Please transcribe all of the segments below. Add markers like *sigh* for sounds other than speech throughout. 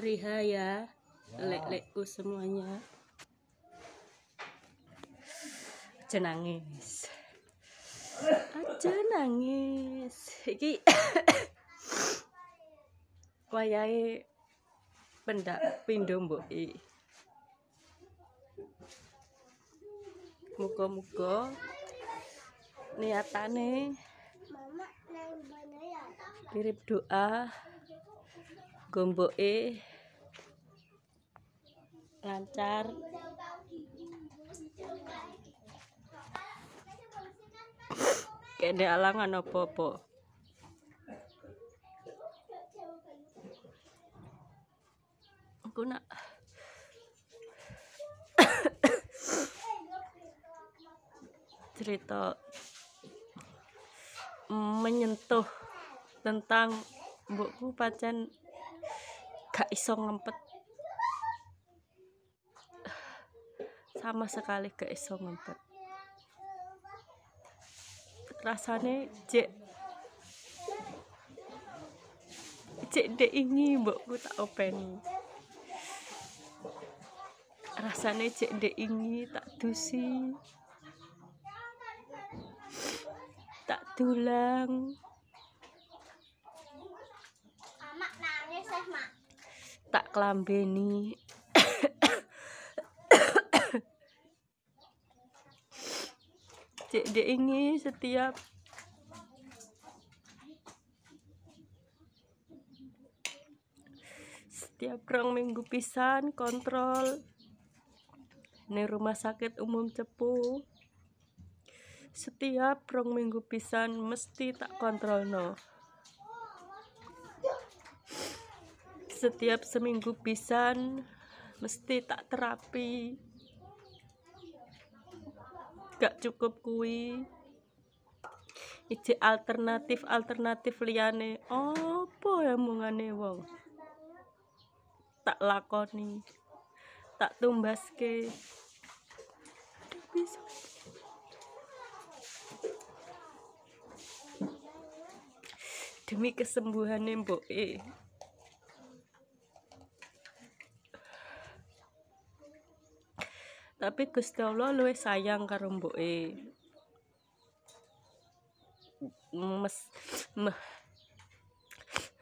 Riha ya wow. Ya. lek-lekku semuanya aja nangis aja nangis iki *coughs* wayahe pendak pindho i muga-muga niatane ya, kirim doa gomboke lancar kayak di alangan apa-apa aku nak cerita menyentuh tentang buku pacan gak iso ngempet sama sekali gak iso ngempet rasanya cek cek dek ini mbokku tak open rasane cek dek ini tak dusi tak tulang eh, tak kelambeni cek dia ini setiap setiap kerang minggu pisan kontrol ini rumah sakit umum cepu setiap rong minggu pisan mesti tak kontrol no setiap seminggu pisan mesti tak terapi gak cukup kui ije alternatif alternatif liyane apa ya mungane wong tak lakoni tak tumbas demi kesembuhan mbok eh. tapi Gusti Allah luwih sayang karo mboke mes me,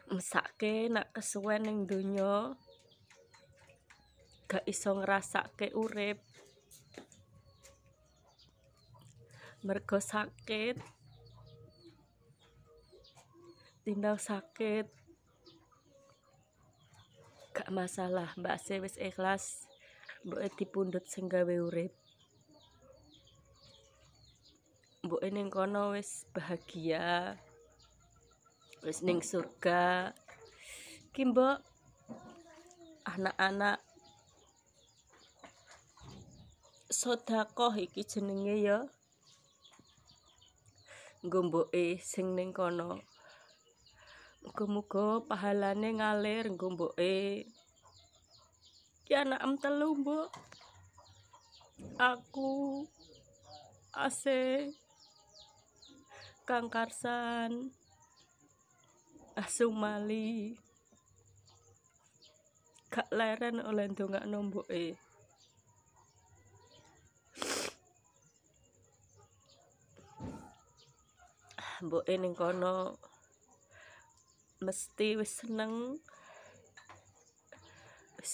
mesake nak kesuwen ning donya gak iso ngrasake urip mergo sakit tindak sakit gak masalah mbak Se wis ikhlas mbok dipundhut sing gawe urip mbok ning kono wis bahagia wis ning surga ki mbok anak-anak sedekah iki jenenge ya gomboke sing ning kono muga-muga pahalane ngalir gomboke Yana anak em mbok aku Ase Kang Karsan Asumali gak leren oleh ndongak nombok e. e ning kono mesti wis seneng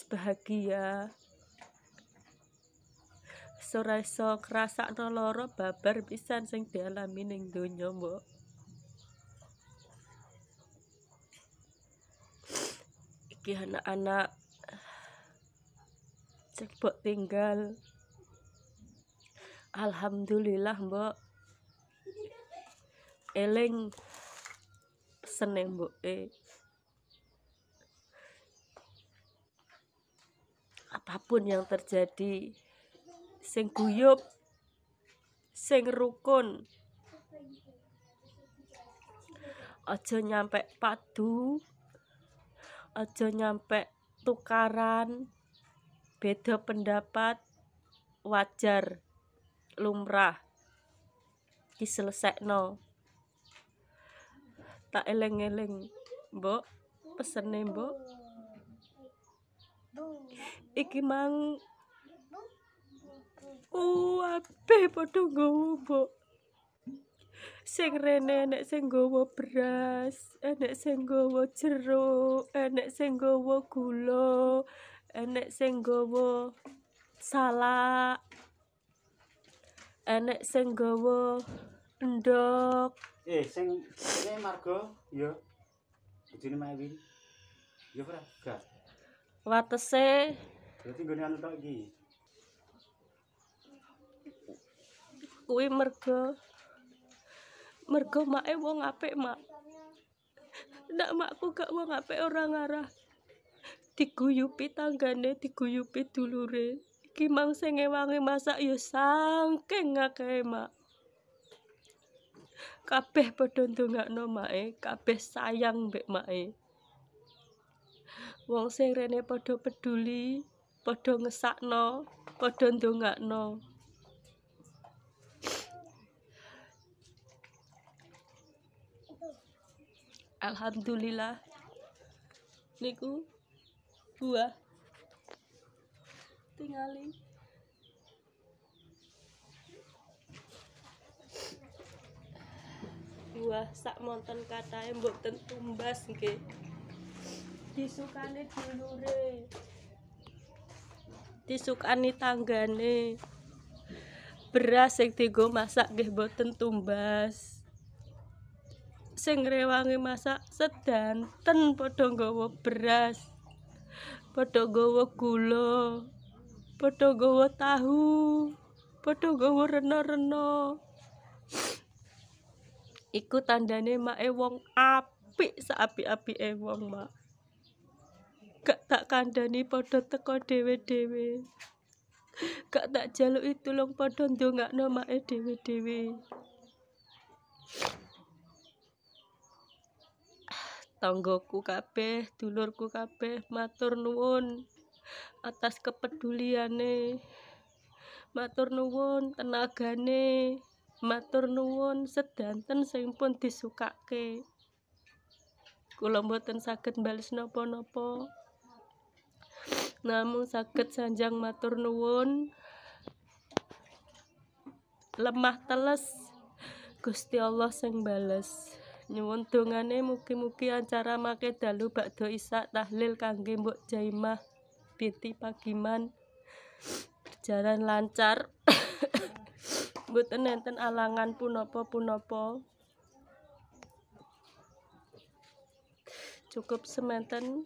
bahagia sore so kerasa no loro babar pisan sing dialami ning donya mbok iki anak-anak cek cepet tinggal alhamdulillah mbok eleng seneng mbok eh apapun yang terjadi sing guyup sing rukun aja nyampe padu aja nyampe tukaran beda pendapat wajar lumrah diselesekno tak eleng-eleng mbok pesene mbok iki mang uwabe padha nggowo mbok sing rene nek sing nggowo beras Nek sing nggowo jeruk Nek sing nggowo gula Nek sing nggowo salak Nek sing nggowo Ndok eh sing iki margo ya bojone mawi ya ora gak watese berarti nggone anu iki kuwi mergo mergo mak e wong apik mak ndak makku gak wong apik ora ngarah diguyupi tanggane diguyupi dulure iki mang sing ewange masak ya saking ngakehe mak kabeh padha ndongakno mak e, kabeh sayang mbek mak e. wong sing rene padha peduli, padha ngesakno, padha ndongakno. Alhamdulillah niku buah tingali buah sak monten katae mboten tumbas nggih disukani dulure disukani tanggane beras sing digo masak nggih boten tumbas sing rewangi masak sedanten padha nggawa beras padha nggawa gula padha nggawa tahu padha nggawa rena-rena iku tandane mak e wong apik sak apik-apike wong mak gak tak kandhani padha teko dhewe-dhewe. Gak tak jaluki tulung padha ndongakno e dhewe-dhewe. Tanggoku kabeh, dulurku kabeh matur nuwun atas kepeduliane. Matur nuwun tenagane. Matur nuwun sedanten sing pun disukake. Kula mboten saged bales napa-napa. namun sakit sanjang matur nuwun lemah teles Gusti Allah sing bales nyuwun dongane mugi-mugi acara make dalu bakdo isa tahlil kangge mbok jaimah binti, pagiman berjalan lancar *coughs* mboten enten alangan punopo punopo cukup sementen